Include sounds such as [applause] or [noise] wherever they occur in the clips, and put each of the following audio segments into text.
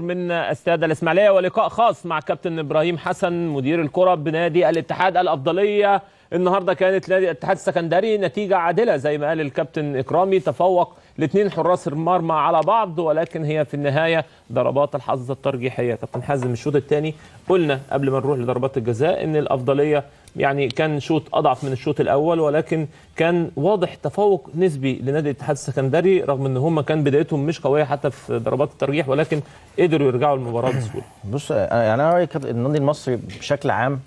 من استاد الاسماعيليه ولقاء خاص مع كابتن ابراهيم حسن مدير الكره بنادي الاتحاد الافضليه النهارده كانت نادي الاتحاد السكندري نتيجه عادله زي ما قال الكابتن اكرامي تفوق الاثنين حراس المرمى على بعض ولكن هي في النهايه ضربات الحظ الترجيحيه كابتن حازم الشوط الثاني قلنا قبل ما نروح لضربات الجزاء ان الافضليه يعني كان شوط اضعف من الشوط الاول ولكن كان واضح تفوق نسبي لنادي الاتحاد السكندري رغم ان هم كان بدايتهم مش قويه حتى في ضربات الترجيح ولكن قدروا يرجعوا المباراه بسهوله. [laughs] بص انا يعني انا رايي النادي المصري بشكل عام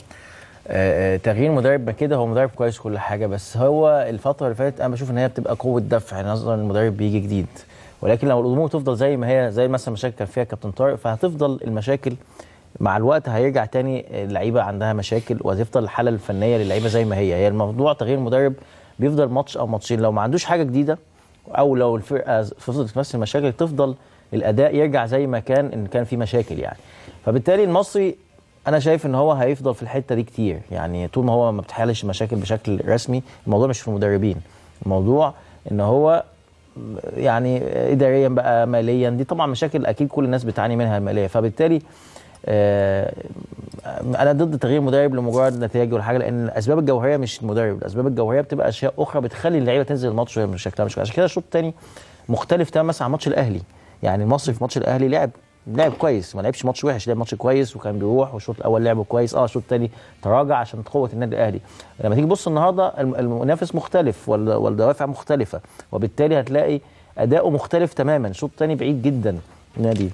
آه، آه، تغيير مدرب كده هو مدرب كويس كل حاجه بس هو الفتره اللي فاتت انا بشوف ان هي بتبقى قوه دفع يعني نظرا المدرب بيجي جديد ولكن لو الامور تفضل زي ما هي زي مثلا المشاكل كان فيها كابتن طارق فهتفضل المشاكل مع الوقت هيرجع تاني اللعيبه عندها مشاكل وهتفضل الحاله الفنيه للعيبه زي ما هي هي الموضوع تغيير المدرب بيفضل ماتش او ماتشين لو ما عندوش حاجه جديده او لو الفرقه فضلت تمثل المشاكل تفضل الاداء يرجع زي ما كان ان كان في مشاكل يعني فبالتالي المصري انا شايف ان هو هيفضل في الحته دي كتير يعني طول ما هو ما بتحلش مشاكل بشكل رسمي الموضوع مش في المدربين الموضوع ان هو يعني اداريا بقى ماليا دي طبعا مشاكل اكيد كل الناس بتعاني منها الماليه فبالتالي آه، انا ضد تغيير مدرب لمجرد نتائج ولا حاجه لان الاسباب الجوهريه مش المدرب الاسباب الجوهريه بتبقى اشياء اخرى بتخلي اللعيبه تنزل الماتش وهي مش شكلها مش عشان كده الشوط الثاني مختلف تماما عن ماتش الاهلي يعني المصري في ماتش الاهلي لعب لعب كويس ما لعبش ماتش وحش لعب ماتش كويس وكان بيروح والشوط الاول لعبه كويس اه الشوط الثاني تراجع عشان قوه النادي الاهلي لما تيجي تبص النهارده المنافس مختلف والدوافع مختلفه وبالتالي هتلاقي اداؤه مختلف تماما الشوط الثاني بعيد جدا النادي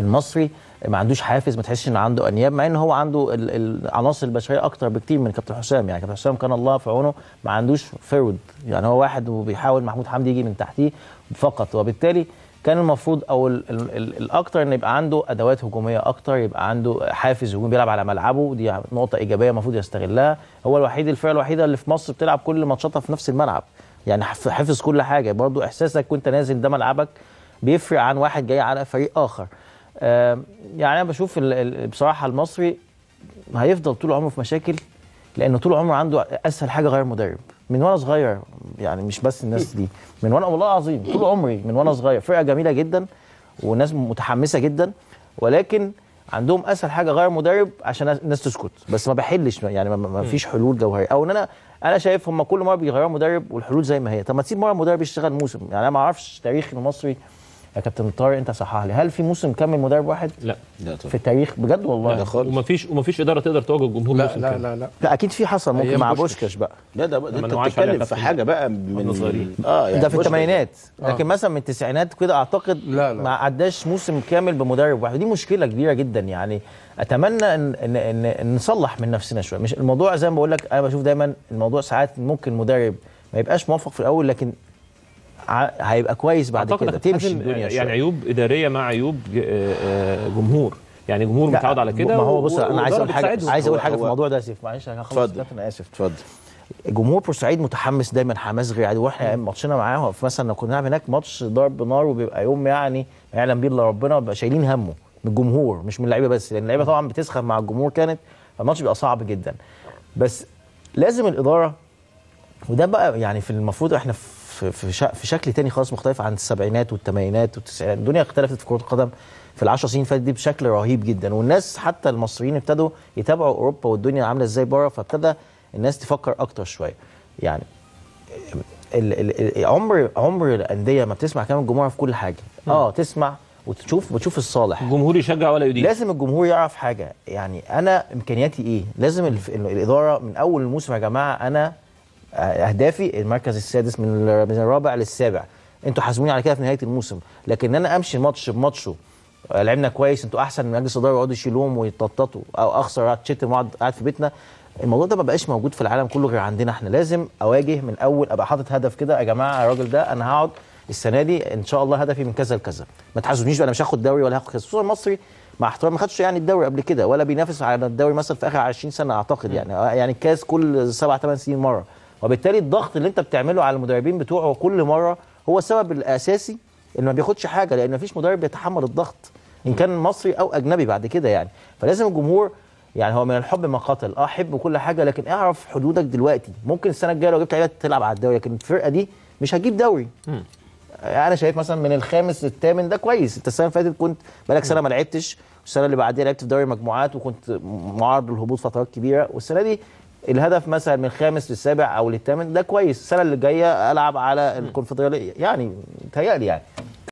المصري ما عندوش حافز ما تحسش ان عنده انياب مع ان هو عنده العناصر البشريه اكتر بكتير من كابتن حسام يعني كابتن حسام كان الله في عونه ما عندوش فرود يعني هو واحد وبيحاول محمود حمدي يجي من تحتيه فقط وبالتالي كان المفروض او الاكتر ان يبقى عنده ادوات هجوميه اكتر يبقى عنده حافز هجومي بيلعب على ملعبه دي نقطه ايجابيه المفروض يستغلها هو الوحيد الفئه الوحيده اللي في مصر بتلعب كل ماتشاتها في نفس الملعب يعني حفظ كل حاجه برضو احساسك وانت نازل ده ملعبك بيفرق عن واحد جاي على فريق اخر يعني انا بشوف بصراحه المصري هيفضل طول عمره في مشاكل لانه طول عمره عنده اسهل حاجه غير مدرب من وانا صغير يعني مش بس الناس دي من وانا والله العظيم طول عمري من وانا صغير فرقه جميله جدا وناس متحمسه جدا ولكن عندهم اسهل حاجه غير مدرب عشان الناس تسكت بس ما بحلش يعني ما فيش حلول جوهريه او ان انا انا شايف هم كل مره بيغيروا مدرب والحلول زي ما هي طب ما تسيب مره مدرب يشتغل موسم يعني انا ما اعرفش تاريخ المصري يا كابتن طارق انت صحح لي هل في موسم كامل مدرب واحد لا لا طبعا. في التاريخ بجد والله لا خالص ومفيش ومفيش اداره تقدر تواجه الجمهور لا لا, لا لا لا اكيد في حصل ممكن مع بوشكاش بقى لا ده بقى انت بتتكلم في حاجه بقى من اه يعني ده في الثمانينات آه. لكن آه. مثلا من التسعينات كده اعتقد لا لا. ما عداش موسم كامل بمدرب واحد دي مشكله كبيره جدا يعني اتمنى ان ان, إن, إن نصلح من نفسنا شويه مش الموضوع زي ما بقول لك انا بشوف دايما الموضوع ساعات ممكن مدرب ما يبقاش موفق في الاول لكن هيبقى كويس بعد كده تمشي الدنيا يعني شوية. يعني عيوب اداريه مع عيوب آه، آه، جمهور يعني جمهور متعود على كده ما هو بص انا عايز اقول حاجه عايز اقول حاجه في الموضوع ده اسف معلش انا هخلص انا اسف اتفضل جمهور بورسعيد متحمس دايما حماس غير عادي واحنا ماتشنا معاهم مثلا لو كنا هناك ماتش ضرب نار وبيبقى يوم يعني يعلم بيه الا ربنا بيبقى شايلين همه من الجمهور مش من اللعيبه بس لان اللعيبه طبعا بتسخن مع الجمهور كانت فالماتش بيبقى صعب جدا بس لازم الاداره وده بقى يعني في المفروض احنا في في في شكل تاني خالص مختلف عن السبعينات والثمانينات والتسعينات الدنيا اختلفت في كره القدم في العشر سنين فاتت دي بشكل رهيب جدا والناس حتى المصريين ابتدوا يتابعوا اوروبا والدنيا عامله ازاي بره فابتدى الناس تفكر اكتر شويه يعني ال ال عمر عمر الانديه ما بتسمع كلام الجمهور في كل حاجه اه تسمع وتشوف وتشوف الصالح الجمهور يشجع ولا يدير لازم الجمهور يعرف حاجه يعني انا امكانياتي ايه لازم الاداره من اول الموسم يا جماعه انا اهدافي المركز السادس من من الرابع للسابع انتوا حاسبوني على كده في نهايه الموسم لكن انا امشي الماتش بماتشه لعبنا كويس انتوا احسن من مجلس الاداره يقعدوا يشيلوهم ويتنططوا او اخسر اتشتم واقعد قاعد في بيتنا الموضوع ده ما بقاش موجود في العالم كله غير عندنا احنا لازم اواجه من اول ابقى حاطط هدف كده يا جماعه الراجل ده انا هقعد السنه دي ان شاء الله هدفي من كذا لكذا ما تحاسبنيش بقى انا مش هاخد دوري ولا هاخد خصوصا المصري مع احترام ما خدش يعني الدوري قبل كده ولا بينافس على الدوري مثلا في اخر 20 سنه اعتقد يعني يعني الكاس كل سبع ثمان سنين مره وبالتالي الضغط اللي انت بتعمله على المدربين بتوعه كل مره هو السبب الاساسي انه ما بياخدش حاجه لان مفيش مدرب بيتحمل الضغط ان كان مصري او اجنبي بعد كده يعني فلازم الجمهور يعني هو من الحب ما قتل اه حب كل حاجه لكن اعرف حدودك دلوقتي ممكن السنه الجايه لو جبت لعيبه تلعب على الدوري لكن الفرقه دي مش هتجيب دوري آه، انا شايف مثلا من الخامس للثامن ده كويس انت السنه اللي فاتت كنت بقالك سنه ما لعبتش والسنه اللي بعديها لعبت في دوري مجموعات وكنت معرض للهبوط فترات كبيره والسنه دي الهدف مثلا من الخامس للسابع او للثامن ده كويس السنه اللي جايه العب على الكونفدراليه يعني متهيألي يعني